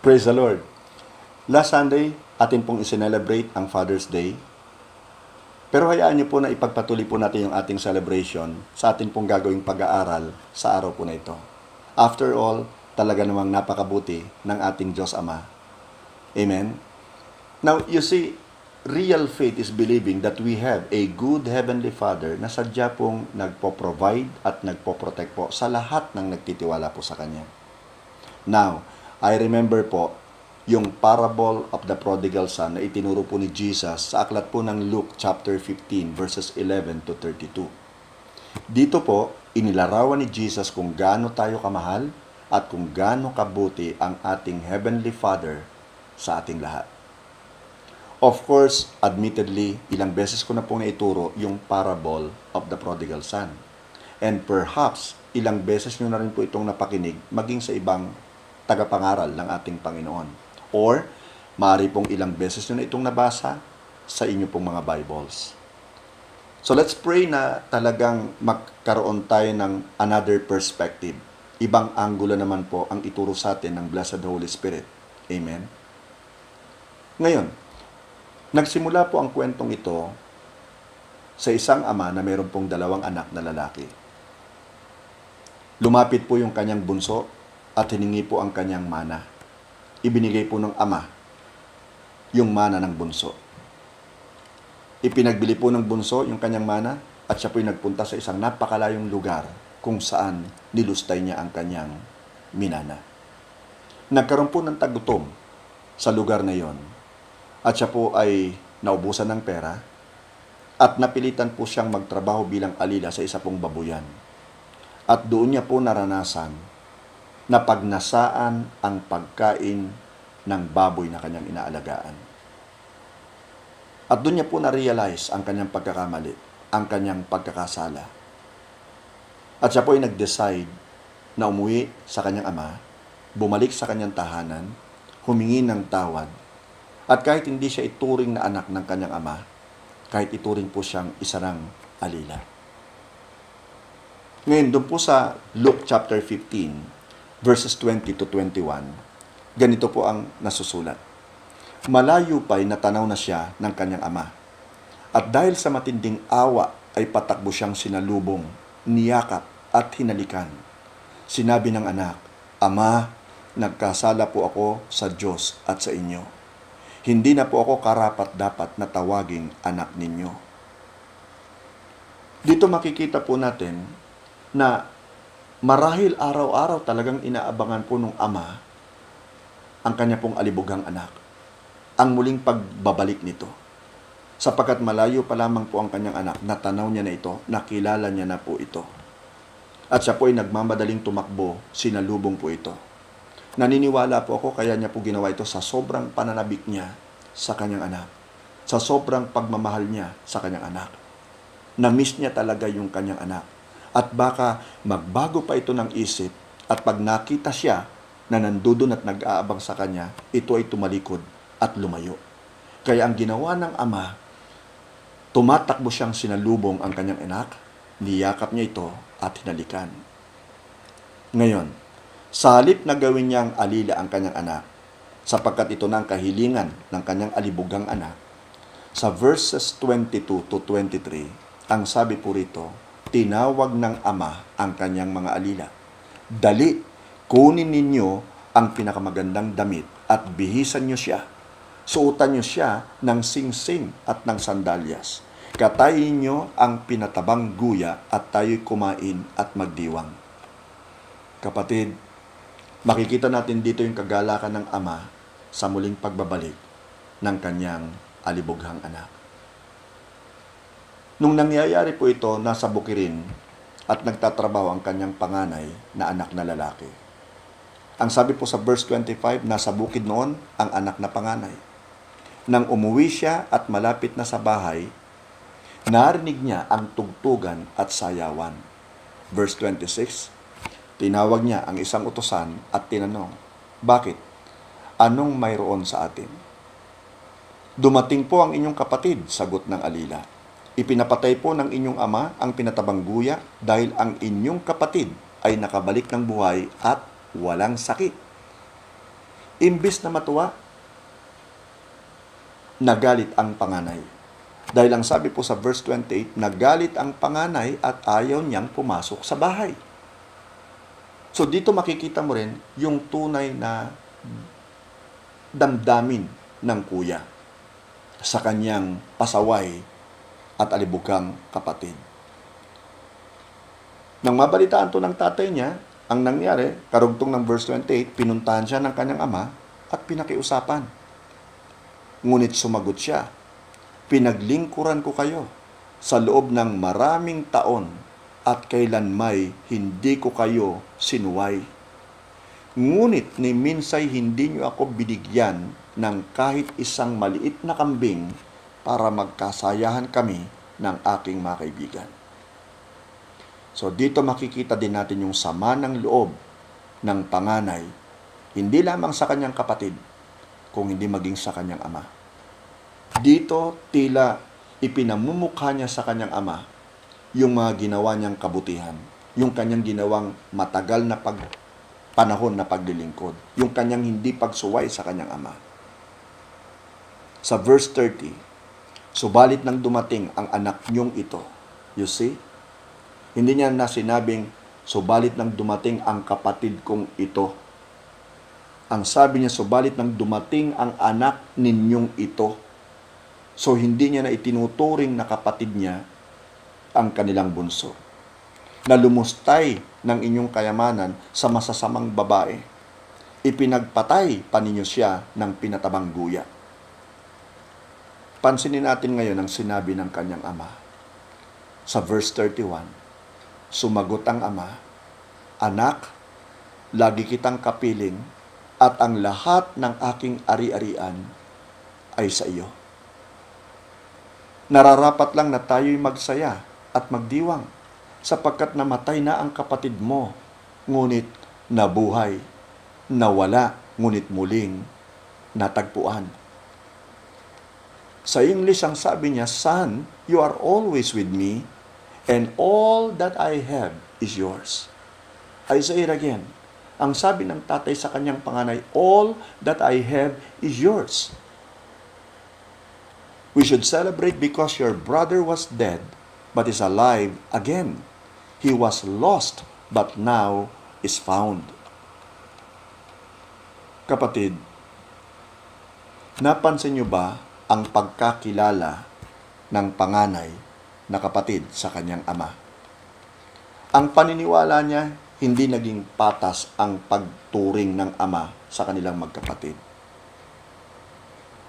Praise the Lord. Last Sunday, atin pong isinelebrate ang Father's Day. Pero hayaan niyo po na ipagpatuloy po natin yung ating celebration sa atin pong gagawing pag-aaral sa araw po na ito. After all, talaga namang napakabuti ng ating Diyos Ama. Amen? Now, you see, real faith is believing that we have a good Heavenly Father na sadya pong nagpo-provide at nagpo-protect po sa lahat ng nagtitiwala po sa Kanya. Now, I remember po yung parable of the prodigal son na itinuro po ni Jesus sa aklat po ng Luke chapter 15 verses 11 to 32. Dito po, inilarawan ni Jesus kung gaano tayo kamahal at kung gaano kabuti ang ating Heavenly Father sa ating lahat. Of course, admittedly, ilang beses ko na pong naituro yung parable of the prodigal son. And perhaps, ilang beses nyo na rin po itong napakinig maging sa ibang tagapangaral ng ating Panginoon. Or, maaari pong ilang beses nyo na itong nabasa sa inyo pong mga Bibles. So let's pray na talagang magkaroon tayo ng another perspective. Ibang anggulo naman po ang ituro sa atin ng Blessed Holy Spirit. Amen? Ngayon, nagsimula po ang kwentong ito sa isang ama na mayroon pong dalawang anak na lalaki. Lumapit po yung kanyang bunso at hiningi po ang kanyang mana. Ibinigay po ng ama yung mana ng bunso. Ipinagbili po ng bunso yung kanyang mana at siya po'y nagpunta sa isang napakalayong lugar kung saan nilustay niya ang kanyang minana. Nagkaroon po ng tagutom sa lugar na yon at siya po ay naubusan ng pera at napilitan po siyang magtrabaho bilang alila sa isa pong babuyan. At doon niya po naranasan na pagnasaan ang pagkain ng baboy na kanyang inaalagaan. At doon niya po na-realize ang kanyang pagkakamali, ang kanyang pagkakasala. At siya po ay nag-decide na umuwi sa kanyang ama, bumalik sa kanyang tahanan, humingi ng tawad. At kahit hindi siya ituring na anak ng kanyang ama, kahit ituring po siyang isa ng alila. Ngayon, doon po sa Luke chapter 15, verses 20 to 21, ganito po ang nasusulat. Malayo pa'y natanaw na siya ng kanyang ama. At dahil sa matinding awa ay patakbo siyang sinalubong, niyakap at hinalikan. Sinabi ng anak, Ama, nagkasala po ako sa Diyos at sa inyo. Hindi na po ako karapat-dapat na tawaging anak ninyo. Dito makikita po natin na Marahil araw-araw talagang inaabangan po nung ama ang kanya pong alibugang anak. Ang muling pagbabalik nito. Sapagkat malayo pa lamang po ang kanyang anak, natanaw niya na ito, nakilala niya na po ito. At siya po ay nagmamadaling tumakbo, sinalubong po ito. Naniniwala po ako kaya niya po ginawa ito sa sobrang pananabik niya sa kanyang anak. Sa sobrang pagmamahal niya sa kanyang anak. Na-miss niya talaga yung kanyang anak at baka magbago pa ito ng isip at pag nakita siya na nandudon at nag-aabang sa kanya, ito ay tumalikod at lumayo. Kaya ang ginawa ng ama, tumatakbo siyang sinalubong ang kanyang anak, niyakap niya ito at hinalikan. Ngayon, sa na gawin niyang alila ang kanyang anak, sapagkat ito na ang kahilingan ng kanyang alibugang anak, sa verses 22 to 23, ang sabi po rito, Tinawag ng ama ang kanyang mga alila. Dali, kunin ninyo ang pinakamagandang damit at bihisan nyo siya. Suutan nyo siya ng singsing at ng sandalyas. Katayin nyo ang pinatabang guya at tayo'y kumain at magdiwang. Kapatid, makikita natin dito yung kagalakan ng ama sa muling pagbabalik ng kanyang alibughang anak. Nung nangyayari po ito, nasa bukirin at nagtatrabaho ang kanyang panganay na anak na lalaki. Ang sabi po sa verse 25, nasa bukid noon ang anak na panganay. Nang umuwi siya at malapit na sa bahay, narinig niya ang tugtugan at sayawan. Verse 26, tinawag niya ang isang utosan at tinanong, Bakit? Anong mayroon sa atin? Dumating po ang inyong kapatid, sagot ng alila. Ipinapatay po ng inyong ama ang pinatabang guya dahil ang inyong kapatid ay nakabalik ng buhay at walang sakit. Imbis na matuwa, nagalit ang panganay. Dahil ang sabi po sa verse 28, nagalit ang panganay at ayaw niyang pumasok sa bahay. So dito makikita mo rin yung tunay na damdamin ng kuya sa kanyang pasaway at alibugang kapatid. Nang mabalitaan to ng tatay niya, ang nangyari, karugtong ng verse 28, pinuntahan siya ng kanyang ama at pinakiusapan. Ngunit sumagot siya, Pinaglingkuran ko kayo sa loob ng maraming taon at kailanmay hindi ko kayo sinuway. Ngunit ni minsay hindi niyo ako binigyan ng kahit isang maliit na kambing para magkasayahan kami ng aking mga kaibigan. So dito makikita din natin yung sama ng loob ng panganay, hindi lamang sa kanyang kapatid, kung hindi maging sa kanyang ama. Dito tila ipinamumukha niya sa kanyang ama yung mga ginawa niyang kabutihan, yung kanyang ginawang matagal na pag panahon na paglilingkod, yung kanyang hindi pagsuway sa kanyang ama. Sa verse 30, Subalit nang dumating ang anak niyong ito, you see, hindi niya na sinabing, subalit nang dumating ang kapatid kong ito. Ang sabi niya, subalit nang dumating ang anak ninyong ito. So, hindi niya na itinuturing na kapatid niya ang kanilang bunso. Na lumustay ng inyong kayamanan sa masasamang babae. Ipinagpatay pa ninyo siya ng pinatabang guya. Pansinin natin ngayon ang sinabi ng kanyang ama. Sa verse 31, Sumagot ang ama, Anak, lagi kitang kapiling at ang lahat ng aking ari-arian ay sa iyo. Nararapat lang na tayo'y magsaya at magdiwang sapagkat namatay na ang kapatid mo, ngunit nabuhay, nawala, ngunit muling natagpuan. Sa English, ang sabi niya, Son, you are always with me, and all that I have is yours. I say it again. Ang sabi ng tatay sa kanyang panganay, All that I have is yours. We should celebrate because your brother was dead, but is alive again. He was lost, but now is found. Kapatid, napansin niyo ba ang pagkakilala ng panganay na kapatid sa kanyang ama. Ang paniniwala niya, hindi naging patas ang pagturing ng ama sa kanilang magkapatid.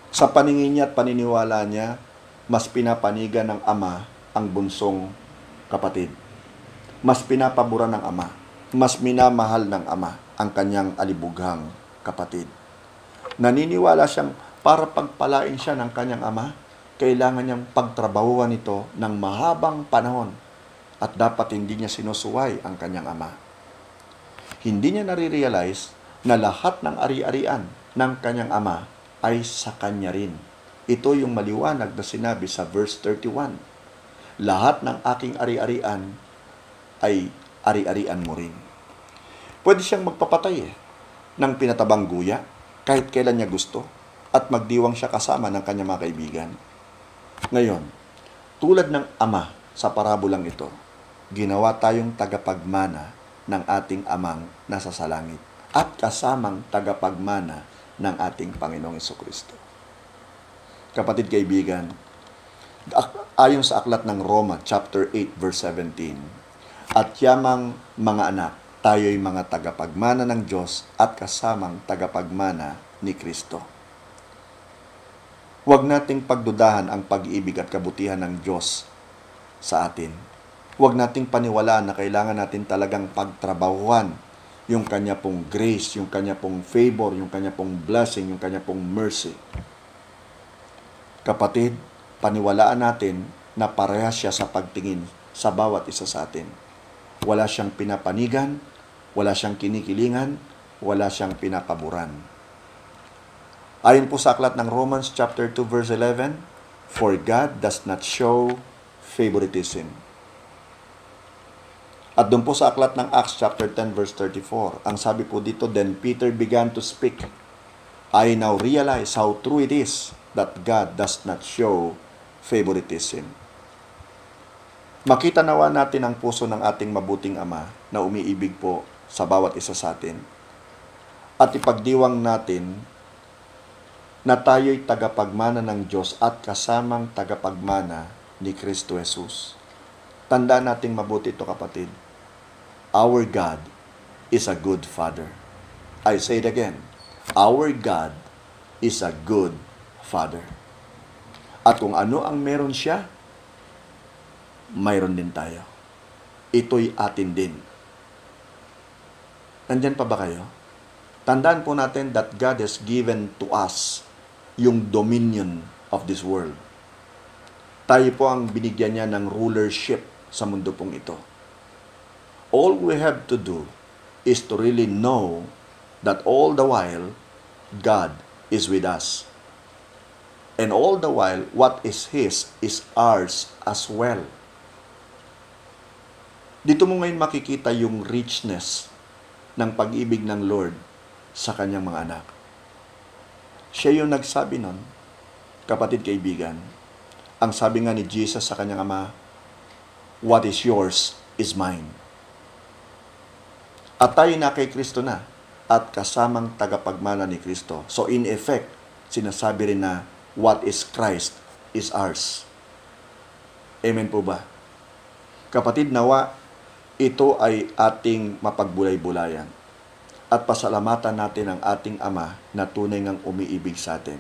Sa paningin niya at paniniwala niya, mas pinapaniga ng ama ang bunsong kapatid. Mas pinapabura ng ama. Mas minamahal ng ama ang kanyang alibughang kapatid. Naniniwala siyang para pagpalain siya ng kanyang ama, kailangan niyang pagtrabahuan ito ng mahabang panahon at dapat hindi niya sinusuway ang kanyang ama. Hindi niya nare-realize na lahat ng ari-arian ng kanyang ama ay sa kanya rin. Ito yung maliwanag na sinabi sa verse 31. Lahat ng aking ari-arian ay ari-arian mo rin. Pwede siyang magpapatay eh, ng pinatabang guya kahit kailan niya gusto at magdiwang siya kasama ng kanyang mga kaibigan. Ngayon, tulad ng ama sa parabolang ito, ginawa tayong tagapagmana ng ating amang nasa salangit at kasamang tagapagmana ng ating Panginoong Kristo. Kapatid kaibigan, ayon sa aklat ng Roma chapter 8 verse 17, at yamang mga anak, tayo'y mga tagapagmana ng Diyos at kasamang tagapagmana ni Kristo. Huwag nating pagdudahan ang pag-ibig at kabutihan ng Diyos sa atin. Huwag nating paniwalaan na kailangan natin talagang pagtrabahuan yung kanya pong grace, yung kanya pong favor, yung kanya pong blessing, yung kanya pong mercy. Kapatid, paniwalaan natin na pareha siya sa pagtingin sa bawat isa sa atin. Wala siyang pinapanigan, wala siyang kinikilingan, wala siyang pinakaburan. Ayon po sa aklat ng Romans chapter 2 verse 11, For God does not show favoritism. At doon po sa aklat ng Acts chapter 10 verse 34, ang sabi po dito, Then Peter began to speak. I now realize how true it is that God does not show favoritism. Makita nawa natin ang puso ng ating mabuting Ama na umiibig po sa bawat isa sa atin. At ipagdiwang natin na tayo'y tagapagmana ng Diyos at kasamang tagapagmana ni Kristo Jesus. Tanda nating mabuti ito kapatid. Our God is a good Father. I say it again. Our God is a good Father. At kung ano ang meron siya, mayroon din tayo. Ito'y atin din. Nandyan pa ba kayo? Tandaan po natin that God has given to us yung dominion of this world. Tayo po ang binigyan niya ng rulership sa mundo pong ito. All we have to do is to really know that all the while, God is with us. And all the while, what is His is ours as well. Dito mo ngayon makikita yung richness ng pag-ibig ng Lord sa kanyang mga anak. Siya yung nagsabi nun, kapatid kaibigan, ang sabi nga ni Jesus sa kanyang ama, What is yours is mine. At tayo na kay Kristo na at kasamang tagapagmana ni Kristo. So in effect, sinasabi rin na what is Christ is ours. Amen po ba? Kapatid, nawa ito ay ating mapagbulay-bulayan at pasalamatan natin ang ating Ama na tunay ngang umiibig sa atin.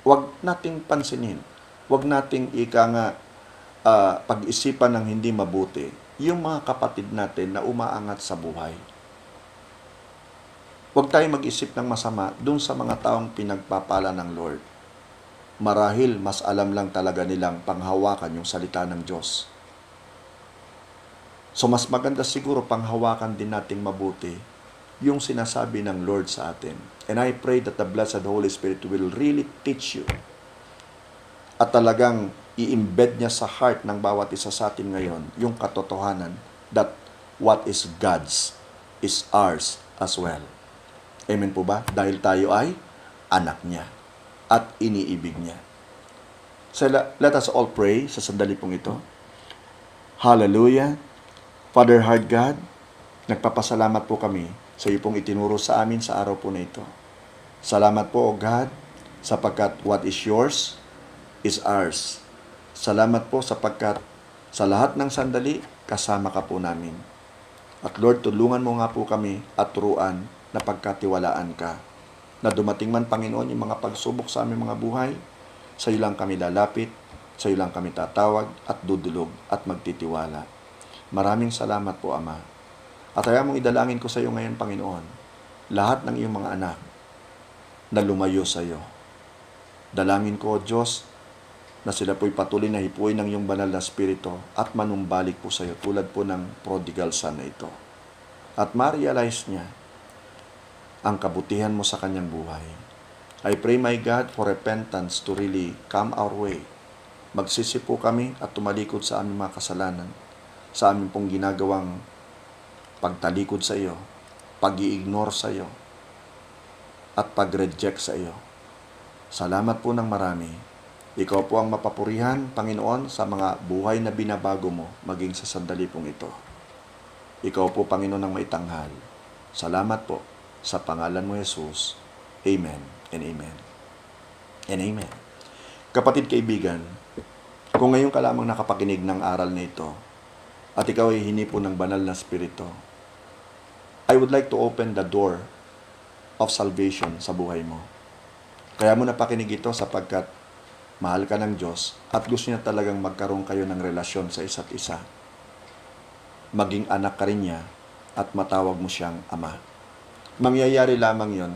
Huwag nating pansinin, huwag nating ika nga uh, pag-isipan ng hindi mabuti yung mga kapatid natin na umaangat sa buhay. Huwag tayong mag-isip ng masama dun sa mga taong pinagpapala ng Lord. Marahil mas alam lang talaga nilang panghawakan yung salita ng Diyos. So mas maganda siguro panghawakan din nating mabuti yung sinasabi ng Lord sa atin. And I pray that the blessed Holy Spirit will really teach you at talagang i-embed niya sa heart ng bawat isa sa atin ngayon yung katotohanan that what is God's is ours as well. Amen po ba? Dahil tayo ay anak niya at iniibig niya. So let us all pray sa sandali pong ito. Hallelujah. Father, Heart God, nagpapasalamat po kami sa iyo pong itinuro sa amin sa araw po na ito. Salamat po, O God, sapagkat what is yours is ours. Salamat po sapagkat sa lahat ng sandali, kasama ka po namin. At Lord, tulungan mo nga po kami at turuan na pagkatiwalaan ka. Na dumating man, Panginoon, yung mga pagsubok sa aming mga buhay, sa iyo lang kami lalapit, sa iyo lang kami tatawag at dudulog at magtitiwala. Maraming salamat po, Ama. At kaya mong idalangin ko sa iyo ngayon, Panginoon, lahat ng iyong mga anak na lumayo sa iyo. Dalangin ko, Diyos, na sila po'y patuloy na hipuin ng iyong banal na spirito at manumbalik po sa iyo tulad po ng prodigal son na ito. At ma-realize niya ang kabutihan mo sa kanyang buhay. I pray, my God, for repentance to really come our way. Magsisi po kami at tumalikod sa aming mga kasalanan, sa aming pong ginagawang pagtalikod sa iyo, pag iignore sa iyo, at pag-reject sa iyo. Salamat po ng marami. Ikaw po ang mapapurihan, Panginoon, sa mga buhay na binabago mo maging sa sandali pong ito. Ikaw po, Panginoon, ang maitanghal. Salamat po sa pangalan mo, Jesus. Amen and amen. And amen. Kapatid kaibigan, kung ngayon ka lamang nakapakinig ng aral na ito, at ikaw ay hinipo ng banal na spirito, I would like to open the door of salvation sa buhay mo. Kaya mo napakinig ito sapagkat mahal ka ng Diyos at gusto niya talagang magkaroon kayo ng relasyon sa isa't isa. Maging anak ka rin niya at matawag mo siyang ama. Mangyayari lamang yon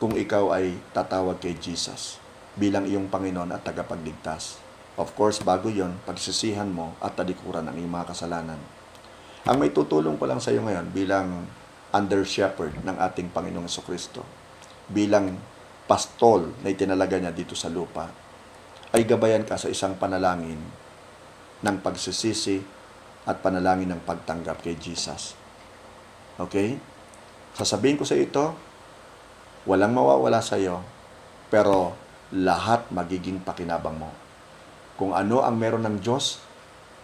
kung ikaw ay tatawag kay Jesus bilang iyong Panginoon at tagapagligtas. Of course, bago yon, pagsisihan mo at talikuran ang iyong mga kasalanan. Ang may tutulong ko lang sa iyo ngayon bilang under shepherd ng ating Panginoong Kristo bilang pastol na itinalaga niya dito sa lupa ay gabayan ka sa isang panalangin ng pagsisisi at panalangin ng pagtanggap kay Jesus. Okay? Sasabihin ko sa ito, walang mawawala sa iyo, pero lahat magiging pakinabang mo. Kung ano ang meron ng Diyos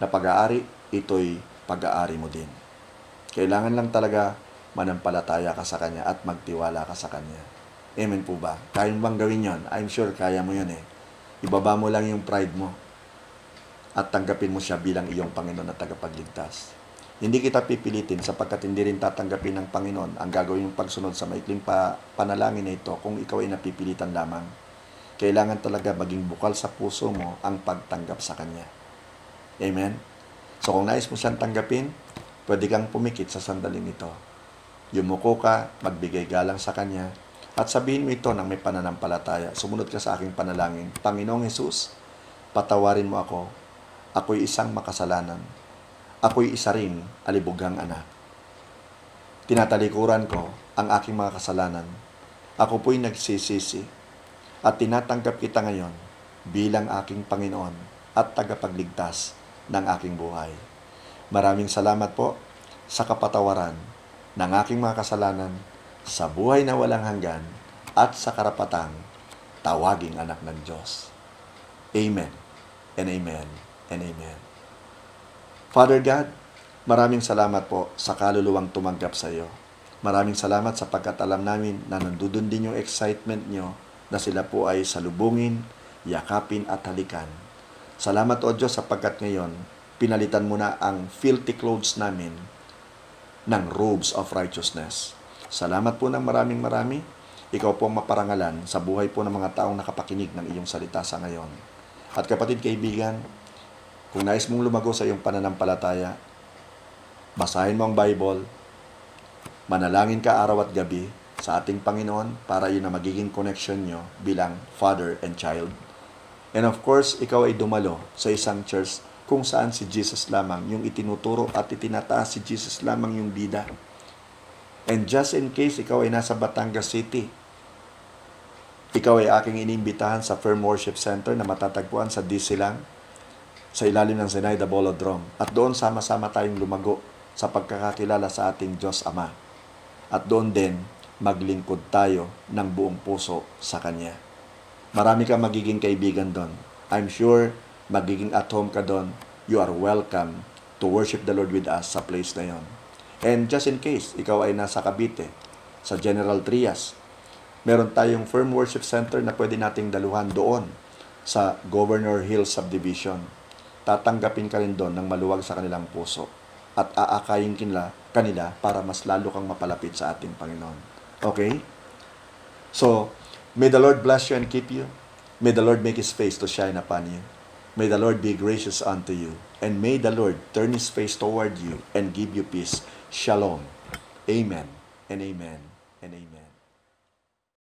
na pag-aari, ito'y pag-aari mo din. Kailangan lang talaga manampalataya ka sa Kanya at magtiwala ka sa Kanya. Amen po ba? Kaya mo bang gawin yon? I'm sure kaya mo yon eh. Ibaba mo lang yung pride mo at tanggapin mo siya bilang iyong Panginoon at tagapagligtas. Hindi kita pipilitin sapagkat hindi rin tatanggapin ng Panginoon ang gagawin ng pagsunod sa maikling pa panalangin na ito kung ikaw ay napipilitan lamang. Kailangan talaga maging bukal sa puso mo ang pagtanggap sa Kanya. Amen? So kung nais mo siyang tanggapin, pwede kang pumikit sa sandaling ito Yumuko ka, magbigay galang sa Kanya, at sabihin mo ito ng may pananampalataya. Sumunod ka sa aking panalangin. Panginoong Hesus, patawarin mo ako. Ako'y isang makasalanan. Ako'y isa rin alibughang anak. Tinatalikuran ko ang aking mga kasalanan. Ako po'y nagsisisi at tinatanggap kita ngayon bilang aking Panginoon at tagapagligtas ng aking buhay. Maraming salamat po sa kapatawaran ng aking mga kasalanan sa buhay na walang hanggan at sa karapatang tawaging anak ng Diyos. Amen and amen and amen. Father God, maraming salamat po sa kaluluwang tumanggap sa iyo. Maraming salamat sapagkat alam namin na nandudun din yung excitement nyo na sila po ay salubungin, yakapin at halikan. Salamat o Diyos sapagkat ngayon, pinalitan mo na ang filthy clothes namin ng robes of righteousness. Salamat po ng maraming marami. Ikaw po ang maparangalan sa buhay po ng mga taong nakapakinig ng iyong salita sa ngayon. At kapatid kaibigan, kung nais mong lumago sa iyong pananampalataya, basahin mo ang Bible, manalangin ka araw at gabi sa ating Panginoon para yun ang magiging connection nyo bilang father and child. And of course, ikaw ay dumalo sa isang church kung saan si Jesus lamang yung itinuturo at itinataas si Jesus lamang yung bida. And just in case ikaw ay nasa Batangas City, ikaw ay aking inimbitahan sa Firm Worship Center na matatagpuan sa Disilang sa ilalim ng Zenaida Bolodrome. At doon sama-sama tayong lumago sa pagkakakilala sa ating Diyos Ama. At doon din, maglingkod tayo ng buong puso sa Kanya. Marami kang magiging kaibigan doon. I'm sure magiging at home ka doon, you are welcome to worship the Lord with us sa place na yon. And just in case, ikaw ay nasa Cavite, sa General Trias, meron tayong firm worship center na pwede nating daluhan doon sa Governor Hill Subdivision. Tatanggapin ka rin doon ng maluwag sa kanilang puso at aakayin kinla kanila para mas lalo kang mapalapit sa ating Panginoon. Okay? So, may the Lord bless you and keep you. May the Lord make His face to shine upon you may the Lord be gracious unto you, and may the Lord turn His face toward you and give you peace. Shalom. Amen, and amen, and amen.